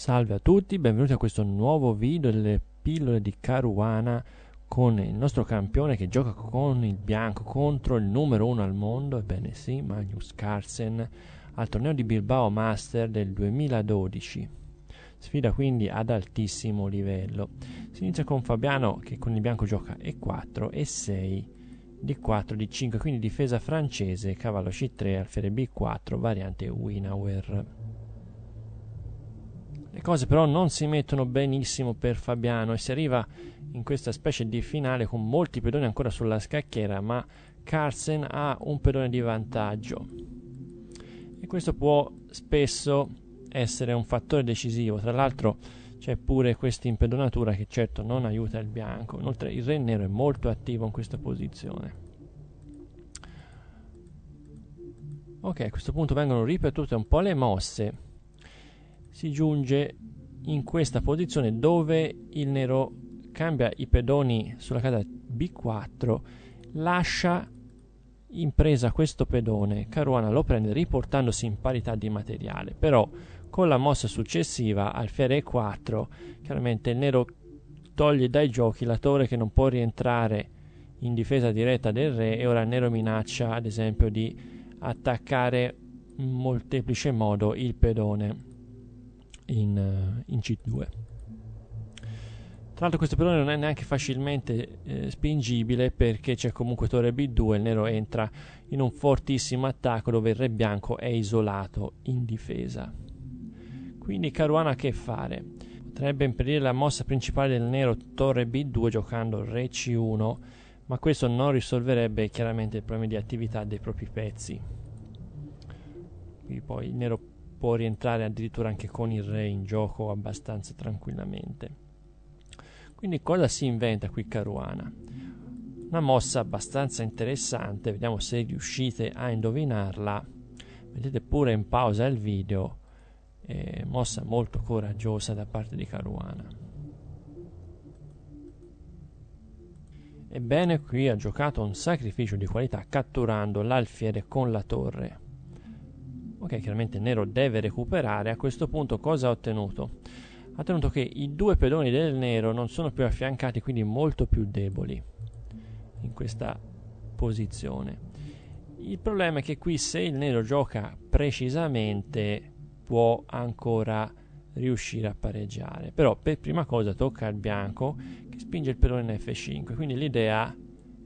Salve a tutti, benvenuti a questo nuovo video delle pillole di Caruana con il nostro campione che gioca con il bianco contro il numero uno al mondo, ebbene sì, Magnus Carlsen, al torneo di Bilbao Master del 2012. Sfida quindi ad altissimo livello. Si inizia con Fabiano che con il bianco gioca E4 e 6 D4 D5, quindi difesa francese, cavallo C3, alfiere B4, variante Winauer. Le cose però non si mettono benissimo per Fabiano e si arriva in questa specie di finale con molti pedoni ancora sulla scacchiera, ma Carlsen ha un pedone di vantaggio. E questo può spesso essere un fattore decisivo. Tra l'altro c'è pure questa impedonatura che certo non aiuta il bianco. Inoltre il re nero è molto attivo in questa posizione. Ok, a questo punto vengono ripetute un po' le mosse si giunge in questa posizione dove il nero cambia i pedoni sulla casa B4, lascia in presa questo pedone, Caruana lo prende riportandosi in parità di materiale, però con la mossa successiva alfiere E4, chiaramente il nero toglie dai giochi la torre che non può rientrare in difesa diretta del re e ora il nero minaccia ad esempio di attaccare in molteplice modo il pedone in, eh, in C2. Tra l'altro questo pedone non è neanche facilmente eh, spingibile perché c'è comunque torre B2, il nero entra in un fortissimo attacco dove il re bianco è isolato in difesa. Quindi Caruana che fare? Potrebbe impedire la mossa principale del nero torre B2 giocando re C1, ma questo non risolverebbe chiaramente il problema di attività dei propri pezzi. Quindi poi il nero può rientrare addirittura anche con il re in gioco abbastanza tranquillamente. Quindi cosa si inventa qui Caruana? Una mossa abbastanza interessante, vediamo se riuscite a indovinarla. Mettete pure in pausa il video. Eh, mossa molto coraggiosa da parte di Caruana. Ebbene, qui ha giocato un sacrificio di qualità catturando l'alfiere con la torre. Ok, chiaramente Nero deve recuperare. A questo punto cosa ha ottenuto? Ha ottenuto che i due pedoni del Nero non sono più affiancati, quindi molto più deboli in questa posizione. Il problema è che qui se il Nero gioca precisamente può ancora riuscire a pareggiare. Però per prima cosa tocca al bianco che spinge il pedone in F5, quindi l'idea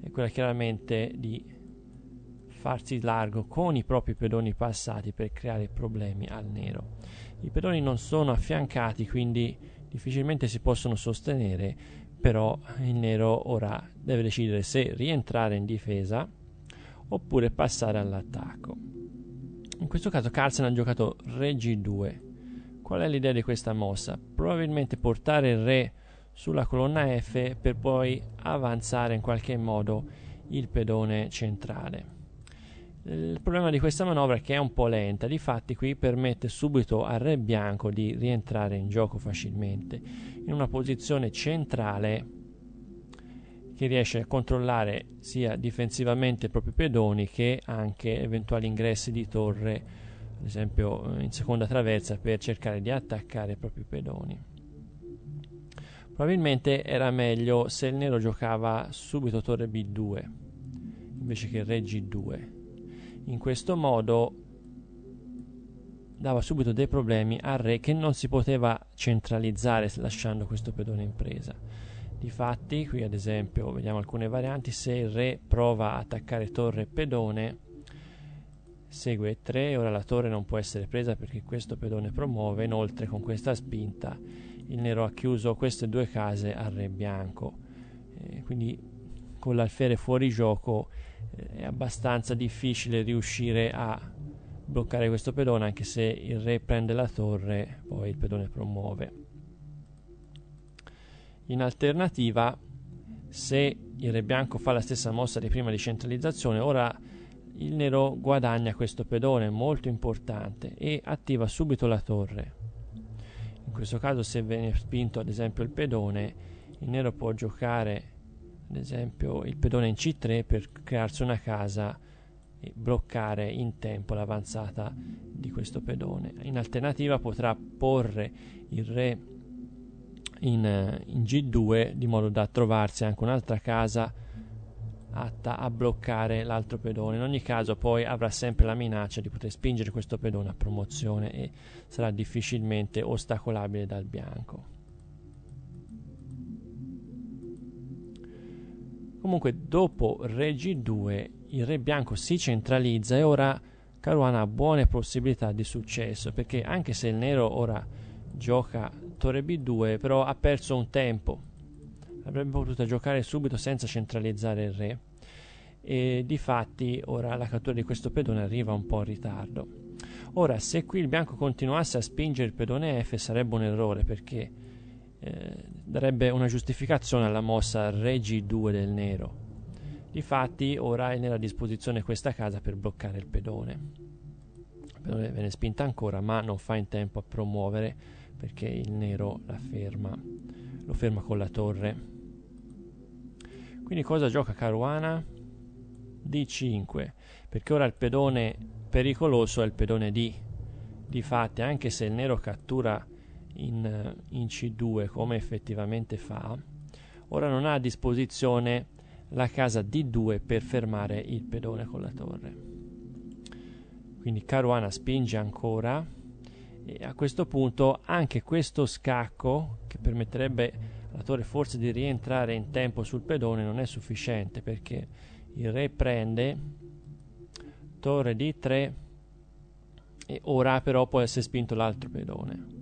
è quella chiaramente di farsi largo con i propri pedoni passati per creare problemi al nero. I pedoni non sono affiancati, quindi difficilmente si possono sostenere, però il nero ora deve decidere se rientrare in difesa oppure passare all'attacco. In questo caso Carlsen ha giocato re g2. Qual è l'idea di questa mossa? Probabilmente portare il re sulla colonna F per poi avanzare in qualche modo il pedone centrale. Il problema di questa manovra è che è un po' lenta, difatti qui permette subito al re bianco di rientrare in gioco facilmente, in una posizione centrale che riesce a controllare sia difensivamente i propri pedoni che anche eventuali ingressi di torre, ad esempio eh, in seconda traversa per cercare di attaccare i propri pedoni. Probabilmente era meglio se il nero giocava subito torre B2 invece che re G2 in questo modo dava subito dei problemi al re che non si poteva centralizzare lasciando questo pedone in presa. Difatti, qui ad esempio vediamo alcune varianti, se il re prova a attaccare torre e pedone, segue 3, ora la torre non può essere presa perché questo pedone promuove, inoltre con questa spinta il nero ha chiuso queste due case al re bianco. Eh, quindi con l'alfiere fuori gioco eh, è abbastanza difficile riuscire a bloccare questo pedone anche se il re prende la torre poi il pedone promuove in alternativa se il re bianco fa la stessa mossa di prima di centralizzazione ora il nero guadagna questo pedone molto importante e attiva subito la torre in questo caso se viene spinto ad esempio il pedone il nero può giocare ad esempio il pedone in C3 per crearsi una casa e bloccare in tempo l'avanzata di questo pedone. In alternativa potrà porre il re in, eh, in G2 di modo da trovarsi anche un'altra casa atta a bloccare l'altro pedone. In ogni caso poi avrà sempre la minaccia di poter spingere questo pedone a promozione e sarà difficilmente ostacolabile dal bianco. Comunque dopo re g2 il re bianco si centralizza e ora Caruana ha buone possibilità di successo perché anche se il nero ora gioca torre b2 però ha perso un tempo. Avrebbe potuto giocare subito senza centralizzare il re e difatti ora la cattura di questo pedone arriva un po' in ritardo. Ora se qui il bianco continuasse a spingere il pedone f sarebbe un errore perché eh, darebbe una giustificazione alla mossa Regi 2 del nero. Difatti ora è nella disposizione questa casa per bloccare il pedone. Il pedone viene spinta ancora ma non fa in tempo a promuovere perché il nero la ferma, lo ferma con la torre. Quindi cosa gioca Caruana? D5 perché ora il pedone pericoloso è il pedone D. Difatti anche se il nero cattura in, in C2 come effettivamente fa, ora non ha a disposizione la casa D2 per fermare il pedone con la torre. Quindi Caruana spinge ancora e a questo punto anche questo scacco che permetterebbe alla torre forse di rientrare in tempo sul pedone non è sufficiente perché il re prende torre D3 e ora però può essere spinto l'altro pedone.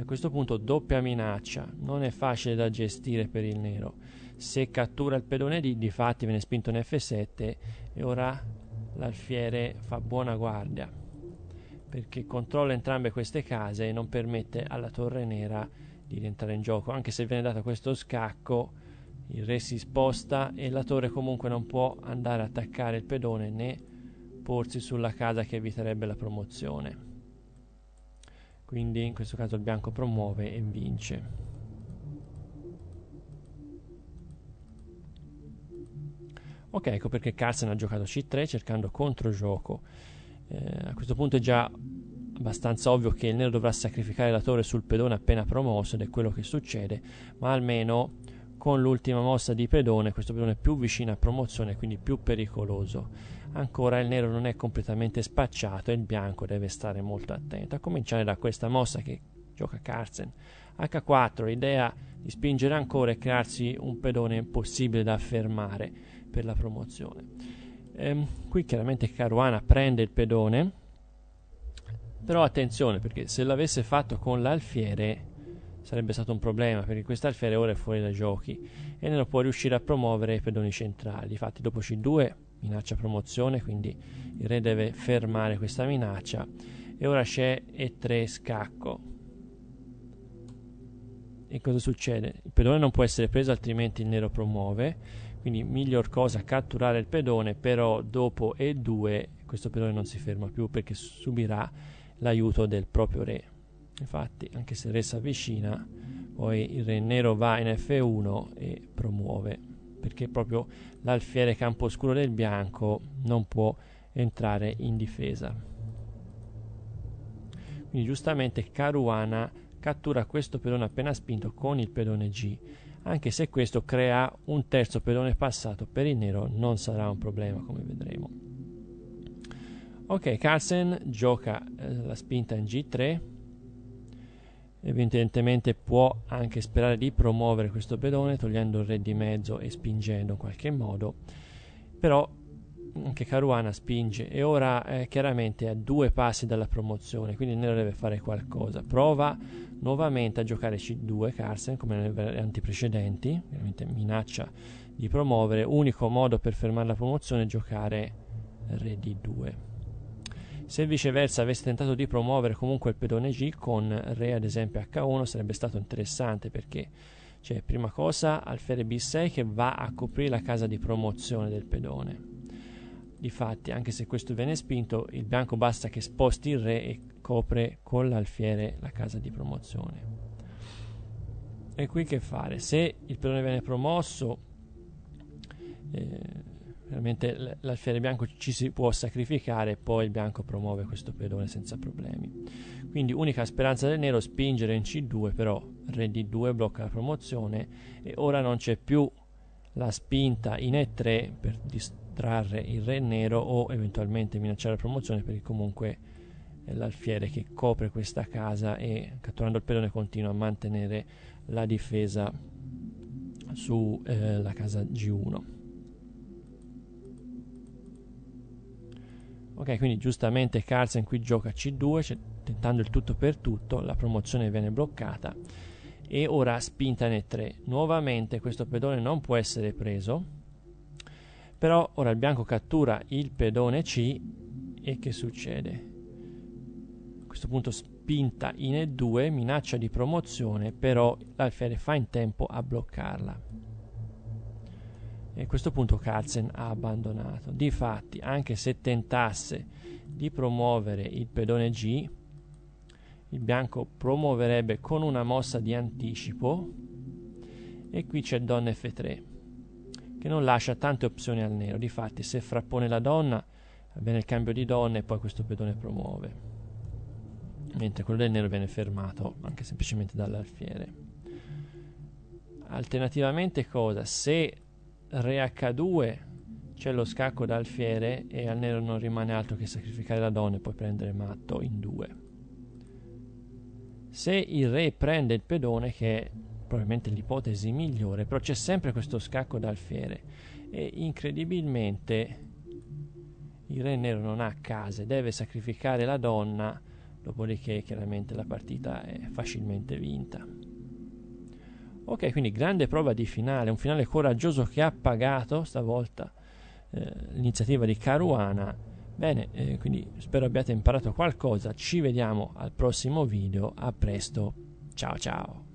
A questo punto doppia minaccia, non è facile da gestire per il nero. Se cattura il pedone di, di fatti viene spinto in F7 e ora l'alfiere fa buona guardia perché controlla entrambe queste case e non permette alla torre nera di rientrare in gioco. Anche se viene dato questo scacco, il re si sposta e la torre comunque non può andare a attaccare il pedone né porsi sulla casa che eviterebbe la promozione quindi in questo caso il bianco promuove e vince ok ecco perché Carson ha giocato C3 cercando controgioco eh, a questo punto è già abbastanza ovvio che il nero dovrà sacrificare la torre sul pedone appena promosso ed è quello che succede ma almeno con l'ultima mossa di pedone questo pedone è più vicino a promozione quindi più pericoloso ancora il nero non è completamente spacciato e il bianco deve stare molto attento, a cominciare da questa mossa che gioca Carlsen. H4, l'idea di spingere ancora e crearsi un pedone impossibile da fermare per la promozione. Ehm, qui chiaramente Caruana prende il pedone, però attenzione perché se l'avesse fatto con l'alfiere sarebbe stato un problema perché quest'alfiere ora è fuori dai giochi e non può riuscire a promuovere i pedoni centrali. Infatti dopo C2 minaccia promozione, quindi il re deve fermare questa minaccia. E ora c'è E3 scacco. E cosa succede? Il pedone non può essere preso altrimenti il nero promuove. Quindi miglior cosa catturare il pedone, però dopo E2 questo pedone non si ferma più perché subirà l'aiuto del proprio re. Infatti, anche se il re si avvicina, poi il re nero va in F1 e promuove perché proprio l'alfiere campo scuro del bianco non può entrare in difesa. Quindi giustamente Caruana cattura questo pedone appena spinto con il pedone G, anche se questo crea un terzo pedone passato per il nero non sarà un problema come vedremo. Ok, Carlsen gioca eh, la spinta in G3, evidentemente può anche sperare di promuovere questo pedone togliendo il re di mezzo e spingendo in qualche modo però anche Caruana spinge e ora eh, chiaramente a due passi dalla promozione quindi Nero deve fare qualcosa prova nuovamente a giocare C2 Carlsen come nelle varianti precedenti veramente minaccia di promuovere unico modo per fermare la promozione è giocare re di 2 se viceversa avesse tentato di promuovere comunque il pedone G con Re ad esempio H1 sarebbe stato interessante perché c'è cioè, prima cosa alfiere B6 che va a coprire la casa di promozione del pedone. Difatti, anche se questo viene spinto, il bianco basta che sposti il re e copre con l'alfiere la casa di promozione. E qui che fare? Se il pedone viene promosso, veramente l'alfiere bianco ci si può sacrificare e poi il bianco promuove questo pedone senza problemi quindi unica speranza del nero spingere in C2 però re D2 blocca la promozione e ora non c'è più la spinta in E3 per distrarre il re nero o eventualmente minacciare la promozione perché comunque è l'alfiere che copre questa casa e catturando il pedone continua a mantenere la difesa sulla eh, casa G1 Ok, quindi giustamente Carlsen qui gioca C2, cioè tentando il tutto per tutto, la promozione viene bloccata e ora spinta in E3. Nuovamente questo pedone non può essere preso, però ora il bianco cattura il pedone C e che succede? A questo punto spinta in E2, minaccia di promozione, però l'alfiere fa in tempo a bloccarla. E a questo punto Carlsen ha abbandonato. Difatti, anche se tentasse di promuovere il pedone G, il bianco promuoverebbe con una mossa di anticipo e qui c'è donna F3 che non lascia tante opzioni al nero. Difatti, se frappone la donna, avviene il cambio di donna e poi questo pedone promuove. Mentre quello del nero viene fermato anche semplicemente dall'alfiere. Alternativamente cosa? Se Re H2 c'è lo scacco d'alfiere e al nero non rimane altro che sacrificare la donna e poi prendere matto in due. Se il re prende il pedone, che è probabilmente l'ipotesi migliore, però c'è sempre questo scacco d'alfiere e incredibilmente il re nero non ha case, deve sacrificare la donna, dopodiché chiaramente la partita è facilmente vinta. Ok, quindi grande prova di finale, un finale coraggioso che ha pagato stavolta eh, l'iniziativa di Caruana. Bene, eh, quindi spero abbiate imparato qualcosa, ci vediamo al prossimo video, a presto, ciao ciao!